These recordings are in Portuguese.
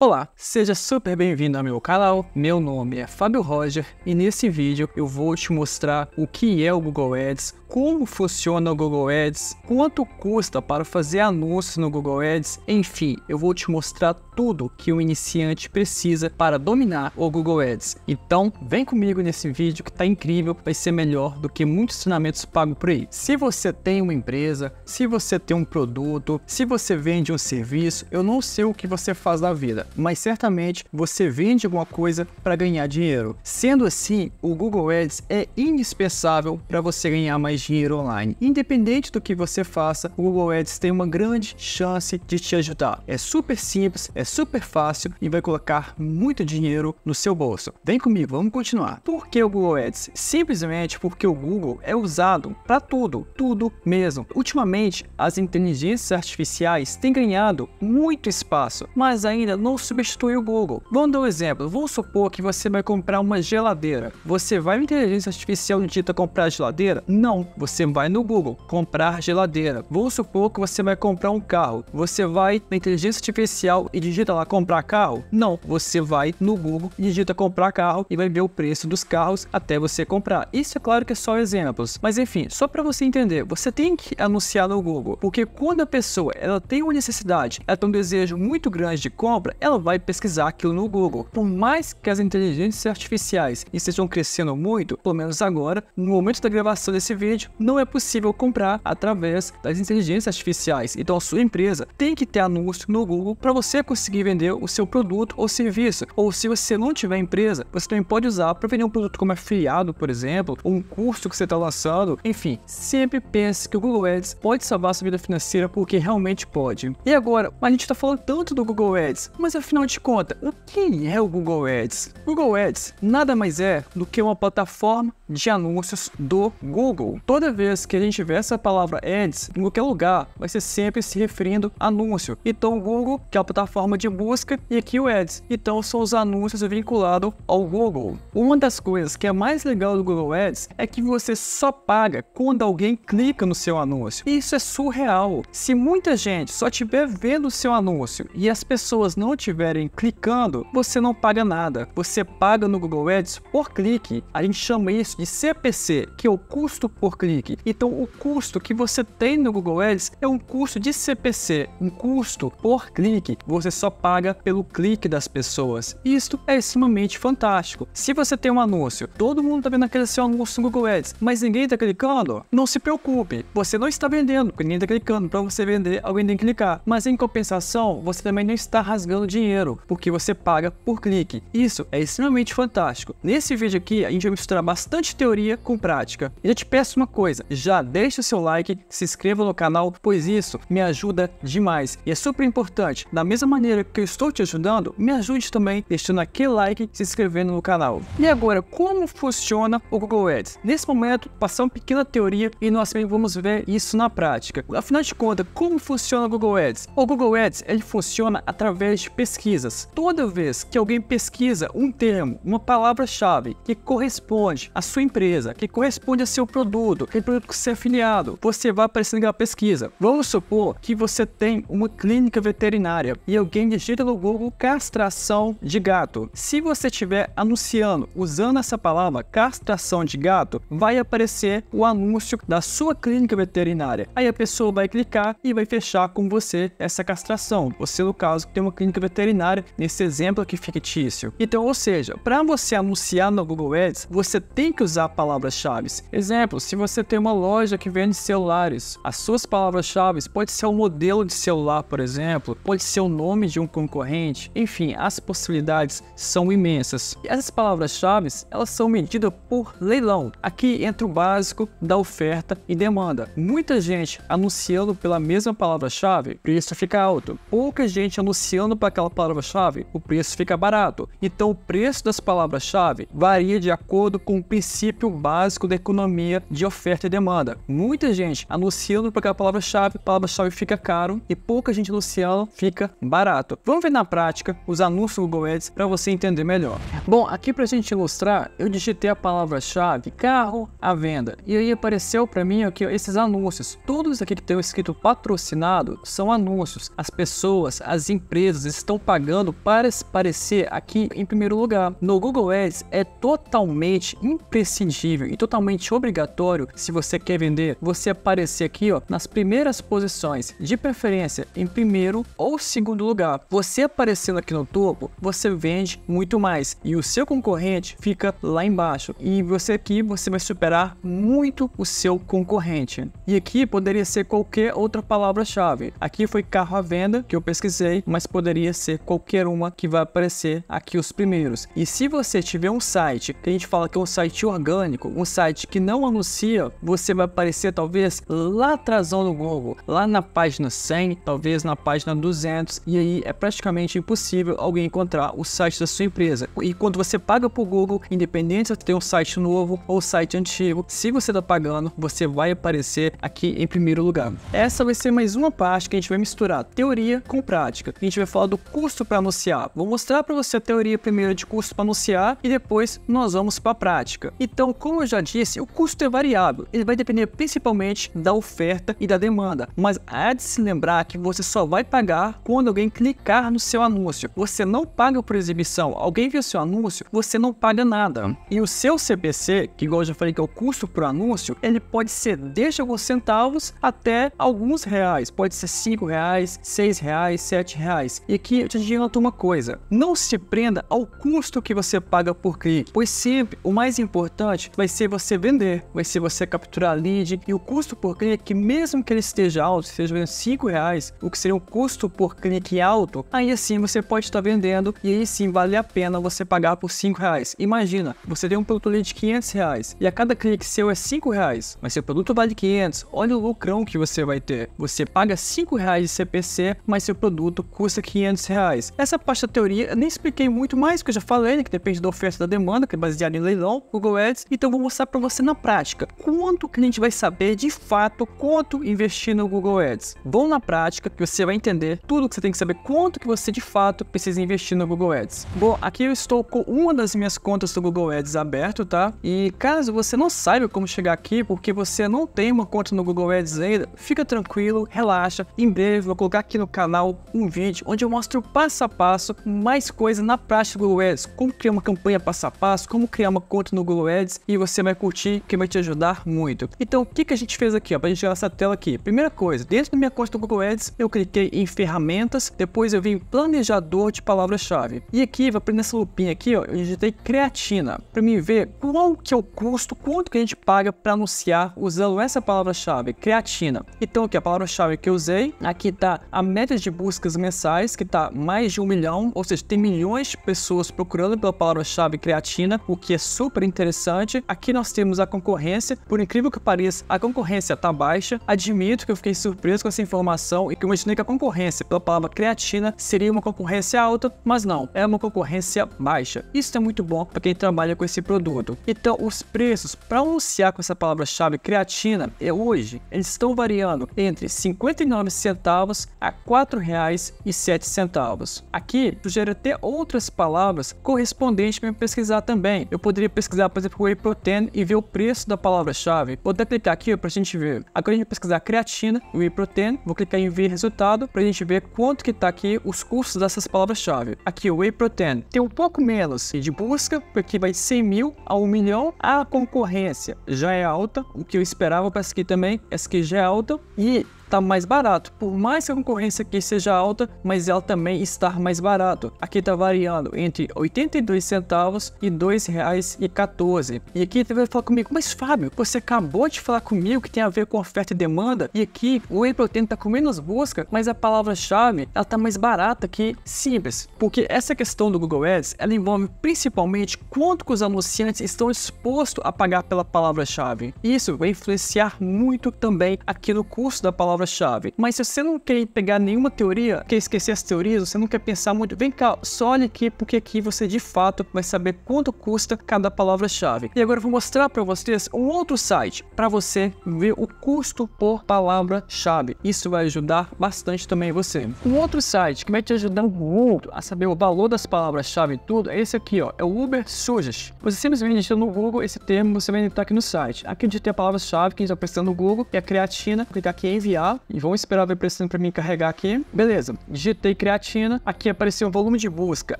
Olá, seja super bem-vindo ao meu canal, meu nome é Fábio Roger e nesse vídeo eu vou te mostrar o que é o Google Ads, como funciona o Google Ads, quanto custa para fazer anúncios no Google Ads, enfim, eu vou te mostrar tudo que o um iniciante precisa para dominar o Google Ads. Então vem comigo nesse vídeo que está incrível, vai ser melhor do que muitos treinamentos pagos por aí. Se você tem uma empresa, se você tem um produto, se você vende um serviço, eu não sei o que você faz da vida, mas certamente você vende alguma coisa para ganhar dinheiro. Sendo assim, o Google Ads é indispensável para você ganhar mais dinheiro online. Independente do que você faça, o Google Ads tem uma grande chance de te ajudar. É super simples, é super fácil e vai colocar muito dinheiro no seu bolso. Vem comigo, vamos continuar. Por que o Google Ads? Simplesmente porque o Google é usado para tudo, tudo mesmo. Ultimamente, as inteligências artificiais têm ganhado muito espaço, mas ainda não substituir o Google. Vamos dar um exemplo. Vamos supor que você vai comprar uma geladeira. Você vai na inteligência artificial digita comprar geladeira? Não. Você vai no Google comprar geladeira. Vamos supor que você vai comprar um carro. Você vai na inteligência artificial e digita lá comprar carro? Não. Você vai no Google, digita comprar carro e vai ver o preço dos carros até você comprar. Isso é claro que é só exemplos, mas enfim, só para você entender, você tem que anunciar no Google, porque quando a pessoa ela tem uma necessidade, ela tem um desejo muito grande de compra, ela ela vai pesquisar aquilo no Google. Por mais que as inteligências artificiais estejam crescendo muito, pelo menos agora, no momento da gravação desse vídeo, não é possível comprar através das inteligências artificiais. Então a sua empresa tem que ter anúncio no Google para você conseguir vender o seu produto ou serviço. Ou se você não tiver empresa, você também pode usar para vender um produto como afiliado, por exemplo, ou um curso que você está lançando. Enfim, sempre pense que o Google Ads pode salvar sua vida financeira porque realmente pode. E agora, a gente está falando tanto do Google Ads, mas afinal de contas, o que é o Google Ads? Google Ads nada mais é do que uma plataforma de anúncios do Google. Toda vez que a gente vê essa palavra ads em qualquer lugar, vai ser sempre se referindo a anúncio. Então o Google, que é a plataforma de busca, e aqui o ads. Então são os anúncios vinculados ao Google. Uma das coisas que é mais legal do Google Ads é que você só paga quando alguém clica no seu anúncio. Isso é surreal. Se muita gente só estiver vendo o seu anúncio e as pessoas não te estiverem clicando, você não paga nada. Você paga no Google Ads por clique. A gente chama isso de CPC, que é o custo por clique. Então, o custo que você tem no Google Ads é um custo de CPC, um custo por clique. Você só paga pelo clique das pessoas. Isto é extremamente fantástico. Se você tem um anúncio, todo mundo está vendo aquele seu anúncio no Google Ads, mas ninguém está clicando, não se preocupe. Você não está vendendo, porque ninguém está clicando. Para você vender, alguém tem que clicar. Mas em compensação, você também não está rasgando dinheiro, porque você paga por clique. Isso é extremamente fantástico. Nesse vídeo aqui, a gente vai misturar bastante teoria com prática. E eu te peço uma coisa, já deixa o seu like, se inscreva no canal, pois isso me ajuda demais. E é super importante, da mesma maneira que eu estou te ajudando, me ajude também deixando aquele like, se inscrevendo no canal. E agora, como funciona o Google Ads? Nesse momento, passar uma pequena teoria e nós também vamos ver isso na prática. Afinal de contas, como funciona o Google Ads? O Google Ads, ele funciona através de pesquisas. Toda vez que alguém pesquisa um termo, uma palavra-chave que corresponde à sua empresa, que corresponde a seu produto, aquele produto que você é afiliado, você vai aparecer naquela pesquisa. Vamos supor que você tem uma clínica veterinária e alguém digita no Google castração de gato. Se você estiver anunciando usando essa palavra castração de gato, vai aparecer o anúncio da sua clínica veterinária. Aí a pessoa vai clicar e vai fechar com você essa castração. Você, no caso, tem uma clínica veterinária veterinária nesse exemplo aqui fictício. Então, ou seja, para você anunciar no Google Ads, você tem que usar palavras-chave. Exemplo, se você tem uma loja que vende celulares, as suas palavras-chave pode ser o um modelo de celular, por exemplo, pode ser o nome de um concorrente, enfim, as possibilidades são imensas. E essas palavras-chave, elas são medidas por leilão. Aqui entra o básico da oferta e demanda. Muita gente anunciando pela mesma palavra-chave, preço fica alto. Pouca gente anunciando para aquela palavra-chave, o preço fica barato. Então, o preço das palavras-chave varia de acordo com o princípio básico da economia de oferta e demanda. Muita gente anunciando para aquela palavra-chave, palavra-chave fica caro e pouca gente anunciando fica barato. Vamos ver na prática os anúncios do Google Ads para você entender melhor. Bom, aqui para a gente ilustrar, eu digitei a palavra-chave carro à venda e aí apareceu para mim aqui esses anúncios. Todos aqui que tem escrito patrocinado são anúncios. As pessoas, as empresas estão pagando para aparecer aqui em primeiro lugar. No Google Ads é totalmente imprescindível e totalmente obrigatório se você quer vender, você aparecer aqui ó, nas primeiras posições, de preferência em primeiro ou segundo lugar. Você aparecendo aqui no topo, você vende muito mais e o seu concorrente fica lá embaixo. E você aqui você vai superar muito o seu concorrente. E aqui poderia ser qualquer outra palavra-chave. Aqui foi carro à venda que eu pesquisei, mas poderia ser qualquer uma que vai aparecer aqui os primeiros. E se você tiver um site que a gente fala que é um site orgânico, um site que não anuncia, você vai aparecer talvez lá atrás no Google, lá na página 100, talvez na página 200, e aí é praticamente impossível alguém encontrar o site da sua empresa. E quando você paga por Google, independente se você tem um site novo ou site antigo, se você está pagando, você vai aparecer aqui em primeiro lugar. Essa vai ser mais uma parte que a gente vai misturar teoria com prática. A gente vai falar do custo para anunciar. Vou mostrar para você a teoria primeiro de custo para anunciar e depois nós vamos para a prática. Então, como eu já disse, o custo é variável. Ele vai depender principalmente da oferta e da demanda. Mas há de se lembrar que você só vai pagar quando alguém clicar no seu anúncio. Você não paga por exibição. Alguém viu seu anúncio, você não paga nada. E o seu CPC, que igual eu já falei que é o custo o anúncio, ele pode ser desde alguns centavos até alguns reais. Pode ser cinco reais, seis reais, sete reais. E aqui eu te adianto uma coisa: não se prenda ao custo que você paga por clique, pois sempre o mais importante vai ser você vender, vai ser você capturar lead e o custo por clique, é mesmo que ele esteja alto, seja 5 reais, o que seria um custo por clique é alto, aí sim você pode estar vendendo e aí sim vale a pena você pagar por 5 reais. Imagina, você tem um produto ali de 500 reais e a cada clique seu é 5 reais, mas seu produto vale 500, olha o lucrão que você vai ter. Você paga 5 reais de CPC, mas seu produto custa 500 reais. Essa parte da teoria eu nem expliquei muito mais, que eu já falei, né, que depende da oferta e da demanda, que é baseado em leilão, Google Ads. Então vou mostrar para você na prática quanto o cliente vai saber de fato quanto investir no Google Ads. Vão na prática que você vai entender tudo que você tem que saber quanto que você de fato precisa investir no Google Ads. Bom, aqui eu estou com uma das minhas contas do Google Ads aberto, tá? E caso você não saiba como chegar aqui, porque você não tem uma conta no Google Ads ainda, fica tranquilo, relaxa. Em breve vou colocar aqui no canal um vídeo onde eu mostro mostra o passo a passo, mais coisas na prática do Google Ads, como criar uma campanha passo a passo, como criar uma conta no Google Ads e você vai curtir que vai te ajudar muito. Então o que, que a gente fez aqui, ó, pra gente gerar essa tela aqui? Primeira coisa, dentro da minha conta do Google Ads, eu cliquei em ferramentas, depois eu vim em planejador de palavra-chave. E aqui, vai essa lupinha aqui, ó, eu digitei creatina, para mim ver qual que é o custo, quanto que a gente paga para anunciar usando essa palavra-chave, creatina. Então aqui a palavra-chave que eu usei, aqui tá a média de buscas mensais que tá está mais de um milhão, ou seja, tem milhões de pessoas procurando pela palavra-chave creatina, o que é super interessante. Aqui nós temos a concorrência, por incrível que pareça, a concorrência está baixa. Admito que eu fiquei surpreso com essa informação e que eu imaginei que a concorrência pela palavra creatina seria uma concorrência alta, mas não, é uma concorrência baixa. Isso é muito bom para quem trabalha com esse produto. Então, os preços para anunciar com essa palavra-chave creatina é hoje, eles estão variando entre 59 centavos a R$ 4,07 centavos. Aqui, sugere até outras palavras correspondentes para pesquisar também. Eu poderia pesquisar, por exemplo, whey protein e ver o preço da palavra-chave. Vou até clicar aqui para a gente ver. Agora a gente vai pesquisar creatina, whey protein, vou clicar em ver resultado para a gente ver quanto que está aqui os custos dessas palavras-chave. Aqui, o whey protein tem um pouco menos de busca, porque vai de 100 mil a 1 milhão. A concorrência já é alta, o que eu esperava para essa aqui também, é essa aqui já é alta. E tá mais barato. Por mais que a concorrência aqui seja alta, mas ela também está mais barato. Aqui tá variando entre 82 centavos e R$ 2,14. E aqui você vai falar comigo, mas Fábio, você acabou de falar comigo que tem a ver com oferta e demanda, e aqui o whey protein tá com menos busca, mas a palavra-chave ela tá mais barata que Simples, porque essa questão do Google Ads, ela envolve principalmente quanto que os anunciantes estão expostos a pagar pela palavra-chave. Isso vai influenciar muito também aqui no custo da palavra palavra-chave. Mas se você não quer pegar nenhuma teoria, quer esquecer as teorias, você não quer pensar muito, vem cá, só olha aqui, porque aqui você de fato vai saber quanto custa cada palavra-chave. E agora eu vou mostrar para vocês um outro site para você ver o custo por palavra-chave. Isso vai ajudar bastante também você. Um outro site que vai te ajudar muito a saber o valor das palavras-chave e tudo é esse aqui, ó, é o Uber Sujas. Você simplesmente digitando no Google esse termo, você vai entrar aqui no site. Aqui onde tem a palavra-chave que a gente está prestando no Google, que é creatina, clicar aqui em enviar e vamos esperar ver pressão para mim carregar aqui. Beleza, digitei creatina. Aqui apareceu um volume de busca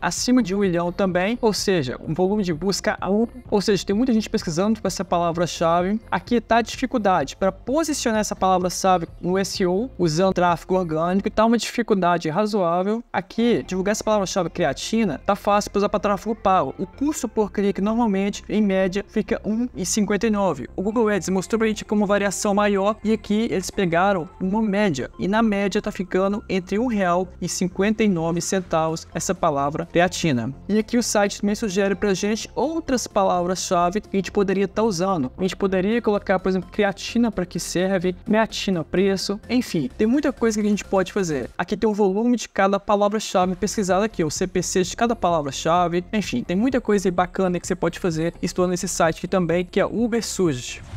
acima de um milhão também, ou seja, um volume de busca alto. um. Ou seja, tem muita gente pesquisando para essa palavra-chave. Aqui tá a dificuldade para posicionar essa palavra-chave no SEO, usando tráfego orgânico, tá uma dificuldade razoável. Aqui, divulgar essa palavra-chave creatina tá fácil para usar para tráfego pago. O custo por clique normalmente, em média, fica R$1,59. O Google Ads mostrou para a gente como variação maior e aqui eles pegaram uma média, e na média tá ficando entre R$ 1,59 essa palavra creatina. E aqui o site também sugere para gente outras palavras-chave que a gente poderia estar tá usando. A gente poderia colocar, por exemplo, creatina para que serve, creatina preço, enfim, tem muita coisa que a gente pode fazer. Aqui tem o volume de cada palavra-chave pesquisada aqui, o CPC de cada palavra-chave, enfim, tem muita coisa bacana que você pode fazer estudando esse site aqui também, que é Uber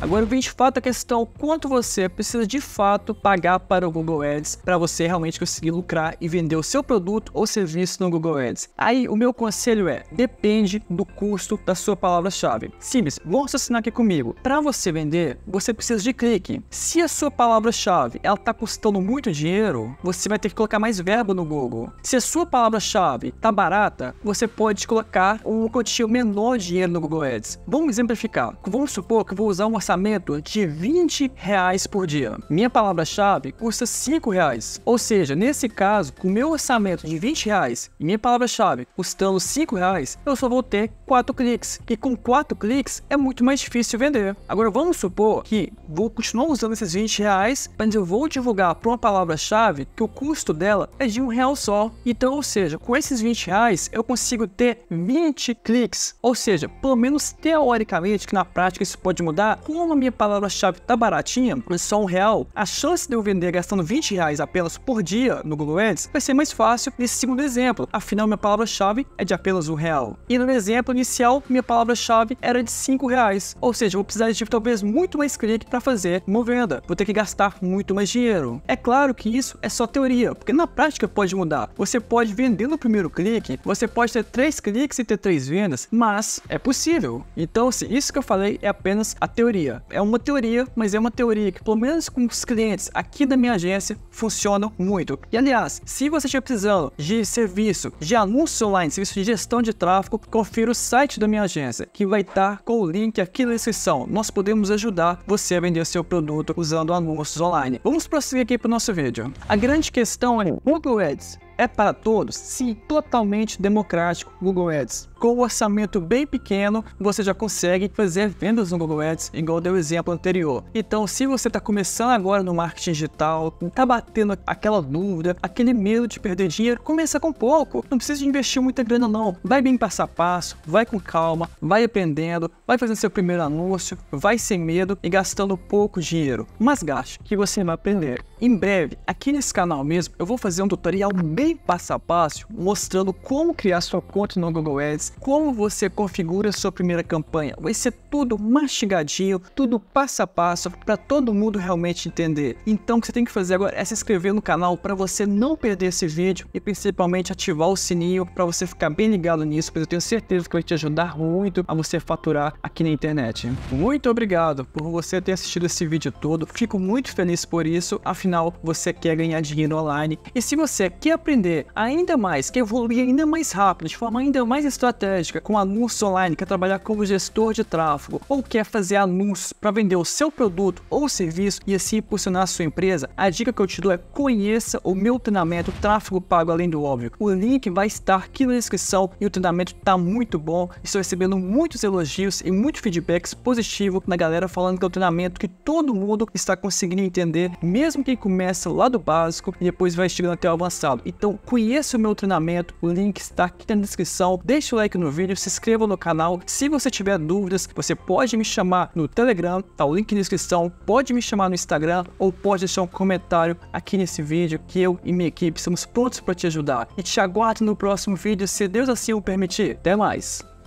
Agora vem de fato a questão quanto você precisa de fato para pagar para o Google Ads para você realmente conseguir lucrar e vender o seu produto ou serviço no Google Ads. Aí o meu conselho é: depende do custo da sua palavra-chave. Simples, vamos assinar aqui comigo. Para você vender, você precisa de clique. Se a sua palavra-chave ela está custando muito dinheiro, você vai ter que colocar mais verbo no Google. Se a sua palavra-chave está barata, você pode colocar um quantia menor de dinheiro no Google Ads. Vamos exemplificar. Vamos supor que eu vou usar um orçamento de 20 reais por dia. Minha palavra-chave palavra-chave custa 5 reais. Ou seja, nesse caso, com meu orçamento de 20 reais e minha palavra-chave custando 5 reais, eu só vou ter 4 cliques. E com 4 cliques é muito mais difícil vender. Agora vamos supor que vou continuar usando esses 20 reais, mas eu vou divulgar para uma palavra-chave que o custo dela é de um real só. Então, ou seja, com esses 20 reais eu consigo ter 20 cliques. Ou seja, pelo menos teoricamente, que na prática isso pode mudar, como a minha palavra-chave tá baratinha, mas só um real, a chance chance de eu vender gastando 20 reais apenas por dia no Google Ads vai ser mais fácil nesse segundo exemplo, afinal minha palavra-chave é de apenas um real. E no exemplo inicial, minha palavra-chave era de 5 reais, ou seja, vou precisar de talvez muito mais clique para fazer uma venda, vou ter que gastar muito mais dinheiro. É claro que isso é só teoria, porque na prática pode mudar. Você pode vender no primeiro clique, você pode ter três cliques e ter três vendas, mas é possível. Então, assim, isso que eu falei é apenas a teoria. É uma teoria, mas é uma teoria que, pelo menos com os clientes aqui da minha agência funcionam muito. E aliás, se você estiver precisando de serviço de anúncio online, serviço de gestão de tráfego, confira o site da minha agência, que vai estar com o link aqui na descrição. Nós podemos ajudar você a vender seu produto usando anúncios online. Vamos prosseguir aqui para o nosso vídeo. A grande questão é Google Ads é para todos? Sim, totalmente democrático, Google Ads. Com um orçamento bem pequeno, você já consegue fazer vendas no Google Ads, igual deu o exemplo anterior. Então, se você está começando agora no marketing digital, está batendo aquela dúvida, aquele medo de perder dinheiro, começa com pouco. Não precisa investir muita grana não. Vai bem passo a passo, vai com calma, vai aprendendo, vai fazendo seu primeiro anúncio, vai sem medo e gastando pouco dinheiro. Mas gaste, que você vai aprender. Em breve, aqui nesse canal mesmo, eu vou fazer um tutorial bem bem passo a passo mostrando como criar sua conta no Google Ads, como você configura sua primeira campanha. Vai ser tudo mastigadinho, tudo passo a passo para todo mundo realmente entender. Então o que você tem que fazer agora é se inscrever no canal para você não perder esse vídeo e principalmente ativar o sininho para você ficar bem ligado nisso, pois eu tenho certeza que vai te ajudar muito a você faturar aqui na internet. Muito obrigado por você ter assistido esse vídeo todo. Fico muito feliz por isso, afinal você quer ganhar dinheiro online. E se você quer aprender aprender ainda mais, quer evoluir ainda mais rápido, de forma ainda mais estratégica, com alunos online, quer trabalhar como gestor de tráfego ou quer fazer anúncios para vender o seu produto ou serviço e assim impulsionar a sua empresa, a dica que eu te dou é conheça o meu treinamento Tráfego Pago Além do Óbvio. O link vai estar aqui na descrição e o treinamento está muito bom. Estou recebendo muitos elogios e muitos feedbacks positivos na galera falando que é um treinamento que todo mundo está conseguindo entender, mesmo quem começa lá do básico e depois vai chegando até o avançado. E então conheça o meu treinamento, o link está aqui na descrição. Deixe o like no vídeo, se inscreva no canal. Se você tiver dúvidas, você pode me chamar no Telegram, tá o link na descrição. Pode me chamar no Instagram ou pode deixar um comentário aqui nesse vídeo que eu e minha equipe estamos prontos para te ajudar. E te aguardo no próximo vídeo, se Deus assim o permitir. Até mais!